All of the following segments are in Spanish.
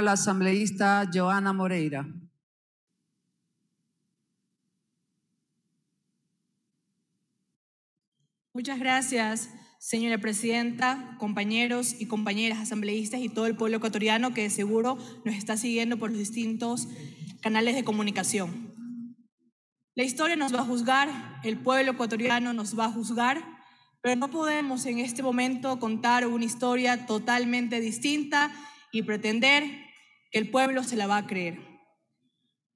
la asambleísta Joana Moreira. Muchas gracias, señora presidenta, compañeros y compañeras asambleístas y todo el pueblo ecuatoriano que seguro nos está siguiendo por los distintos canales de comunicación. La historia nos va a juzgar, el pueblo ecuatoriano nos va a juzgar, pero no podemos en este momento contar una historia totalmente distinta y pretender que el pueblo se la va a creer.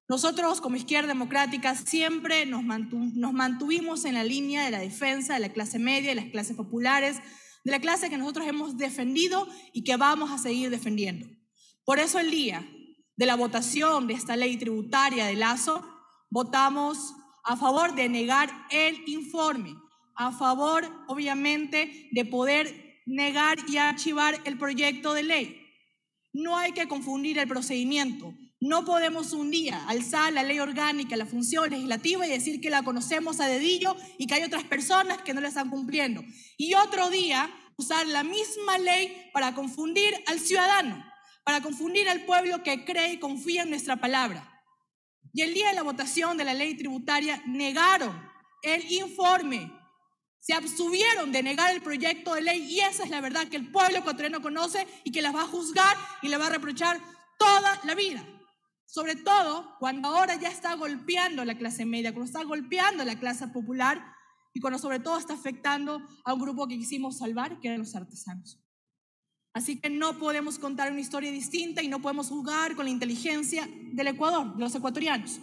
Nosotros como izquierda democrática siempre nos, mantuvimos en la línea de la defensa de la clase media, de las clases populares, de la clase que nosotros hemos defendido y que vamos a seguir defendiendo. Por eso el día de la votación de esta ley tributaria de Lazo, votamos a favor de negar el informe, a favor, obviamente, de poder negar y archivar el proyecto de ley. No hay que confundir el procedimiento. No podemos un día alzar la ley orgánica, la función legislativa y decir que la conocemos a dedillo y que hay otras personas que no la están cumpliendo. Y otro día usar la misma ley para confundir al ciudadano, para confundir al pueblo que cree y confía en nuestra palabra. Y el día de la votación de la ley tributaria negaron el informe se abstuvieron de negar el proyecto de ley y esa es la verdad que el pueblo ecuatoriano conoce y que las va a juzgar y le va a reprochar toda la vida. Sobre todo cuando ahora ya está golpeando la clase media, cuando está golpeando la clase popular y cuando sobre todo está afectando a un grupo que quisimos salvar, que eran los artesanos. Así que no podemos contar una historia distinta y no podemos jugar con la inteligencia del Ecuador, de los ecuatorianos.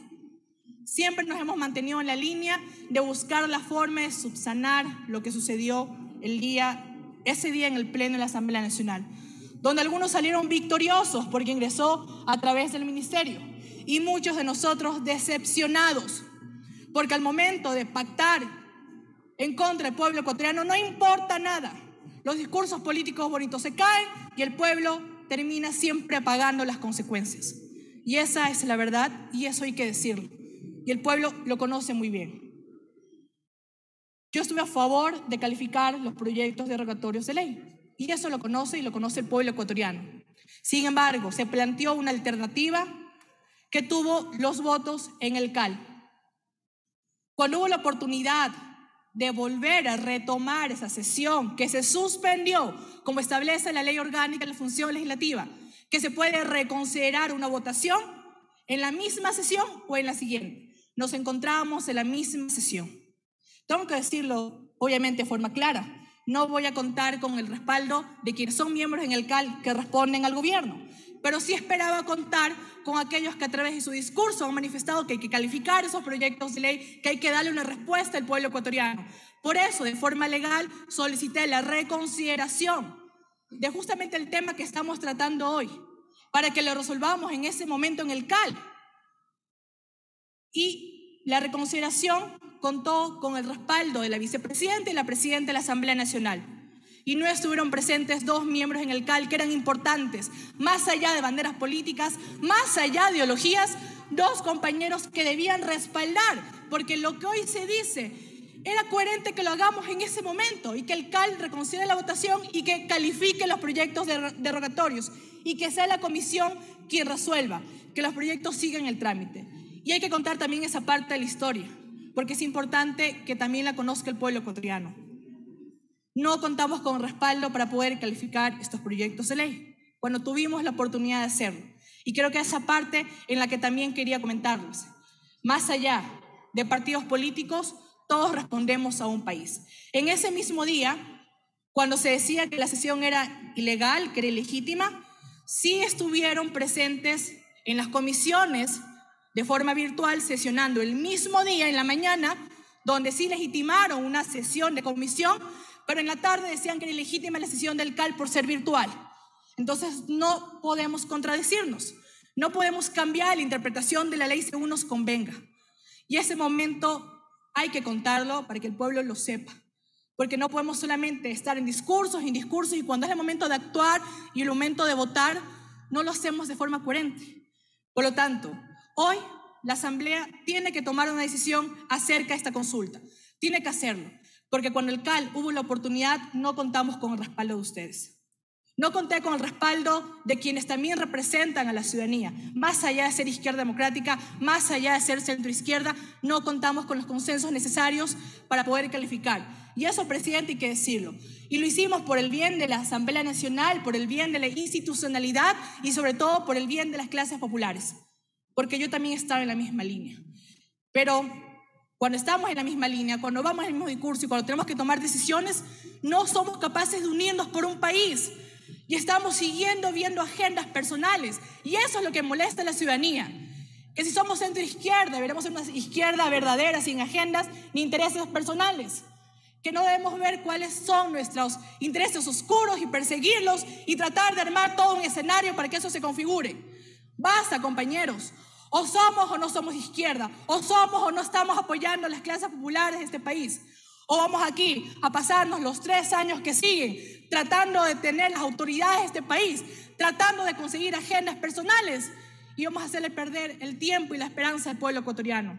Siempre nos hemos mantenido en la línea de buscar la forma de subsanar lo que sucedió el día, ese día en el Pleno de la Asamblea Nacional, donde algunos salieron victoriosos porque ingresó a través del ministerio y muchos de nosotros decepcionados, porque al momento de pactar en contra del pueblo ecuatoriano no importa nada, los discursos políticos bonitos se caen y el pueblo termina siempre pagando las consecuencias. Y esa es la verdad y eso hay que decirlo. Y el pueblo lo conoce muy bien. Yo estuve a favor de calificar los proyectos derogatorios de ley. Y eso lo conoce y lo conoce el pueblo ecuatoriano. Sin embargo, se planteó una alternativa que tuvo los votos en el CAL. Cuando hubo la oportunidad de volver a retomar esa sesión que se suspendió, como establece la ley orgánica de la función legislativa, que se puede reconsiderar una votación en la misma sesión o en la siguiente nos encontrábamos en la misma sesión. Tengo que decirlo, obviamente, de forma clara. No voy a contar con el respaldo de quienes son miembros en el CAL que responden al gobierno, pero sí esperaba contar con aquellos que a través de su discurso han manifestado que hay que calificar esos proyectos de ley, que hay que darle una respuesta al pueblo ecuatoriano. Por eso, de forma legal, solicité la reconsideración de justamente el tema que estamos tratando hoy, para que lo resolvamos en ese momento en el CAL y la reconsideración contó con el respaldo de la vicepresidenta y la presidenta de la Asamblea Nacional. Y no estuvieron presentes dos miembros en el CAL que eran importantes, más allá de banderas políticas, más allá de ideologías, dos compañeros que debían respaldar, porque lo que hoy se dice era coherente que lo hagamos en ese momento y que el CAL reconsidere la votación y que califique los proyectos derogatorios y que sea la comisión quien resuelva que los proyectos sigan el trámite. Y hay que contar también esa parte de la historia, porque es importante que también la conozca el pueblo ecuatoriano. No contamos con respaldo para poder calificar estos proyectos de ley, cuando tuvimos la oportunidad de hacerlo. Y creo que esa parte en la que también quería comentarles. Más allá de partidos políticos, todos respondemos a un país. En ese mismo día, cuando se decía que la sesión era ilegal, que era ilegítima, sí estuvieron presentes en las comisiones de forma virtual, sesionando el mismo día en la mañana, donde sí legitimaron una sesión de comisión, pero en la tarde decían que era ilegítima la sesión del CAL por ser virtual. Entonces no podemos contradecirnos, no podemos cambiar la interpretación de la ley según nos convenga. Y ese momento hay que contarlo para que el pueblo lo sepa, porque no podemos solamente estar en discursos, en discursos, y cuando es el momento de actuar y el momento de votar, no lo hacemos de forma coherente. Por lo tanto, Hoy la Asamblea tiene que tomar una decisión acerca de esta consulta. Tiene que hacerlo, porque cuando el CAL hubo la oportunidad, no contamos con el respaldo de ustedes. No conté con el respaldo de quienes también representan a la ciudadanía. Más allá de ser izquierda democrática, más allá de ser centroizquierda, no contamos con los consensos necesarios para poder calificar. Y eso, presidente, hay que decirlo. Y lo hicimos por el bien de la Asamblea Nacional, por el bien de la institucionalidad y sobre todo por el bien de las clases populares porque yo también estaba en la misma línea. Pero cuando estamos en la misma línea, cuando vamos en el mismo discurso y cuando tenemos que tomar decisiones, no somos capaces de unirnos por un país. Y estamos siguiendo viendo agendas personales. Y eso es lo que molesta a la ciudadanía. Que si somos centro izquierda, deberemos ser una izquierda verdadera, sin agendas ni intereses personales. Que no debemos ver cuáles son nuestros intereses oscuros y perseguirlos y tratar de armar todo un escenario para que eso se configure. Basta, compañeros. O somos o no somos izquierda. O somos o no estamos apoyando a las clases populares de este país. O vamos aquí a pasarnos los tres años que siguen tratando de tener las autoridades de este país, tratando de conseguir agendas personales y vamos a hacerle perder el tiempo y la esperanza al pueblo ecuatoriano.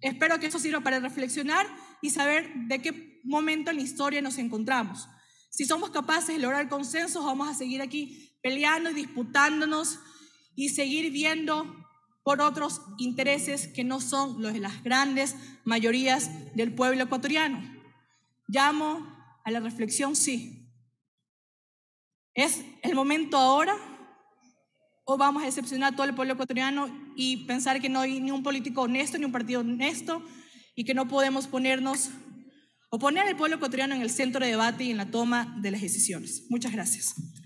Espero que eso sirva para reflexionar y saber de qué momento en la historia nos encontramos. Si somos capaces de lograr consensos, vamos a seguir aquí peleando y disputándonos y seguir viendo por otros intereses que no son los de las grandes mayorías del pueblo ecuatoriano. Llamo a la reflexión, sí. ¿Es el momento ahora o vamos a decepcionar a todo el pueblo ecuatoriano y pensar que no hay ni un político honesto, ni un partido honesto y que no podemos ponernos o poner al pueblo ecuatoriano en el centro de debate y en la toma de las decisiones? Muchas gracias.